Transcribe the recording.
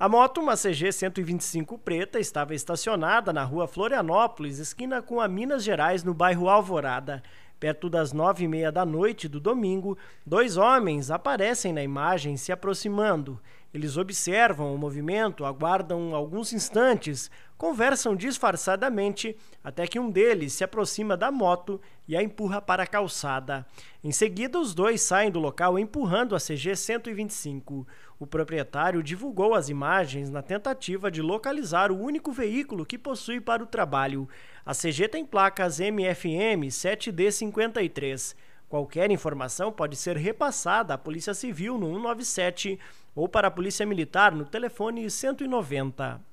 A moto, uma CG 125 preta, estava estacionada na rua Florianópolis, esquina com a Minas Gerais, no bairro Alvorada. Perto das nove e meia da noite do domingo, dois homens aparecem na imagem se aproximando. Eles observam o movimento, aguardam alguns instantes, conversam disfarçadamente até que um deles se aproxima da moto e a empurra para a calçada. Em seguida, os dois saem do local empurrando a CG-125. O proprietário divulgou as imagens na tentativa de localizar o único veículo que possui para o trabalho. A CG tem placas MFM 7D53. Qualquer informação pode ser repassada à Polícia Civil no 197 ou para a Polícia Militar no telefone 190.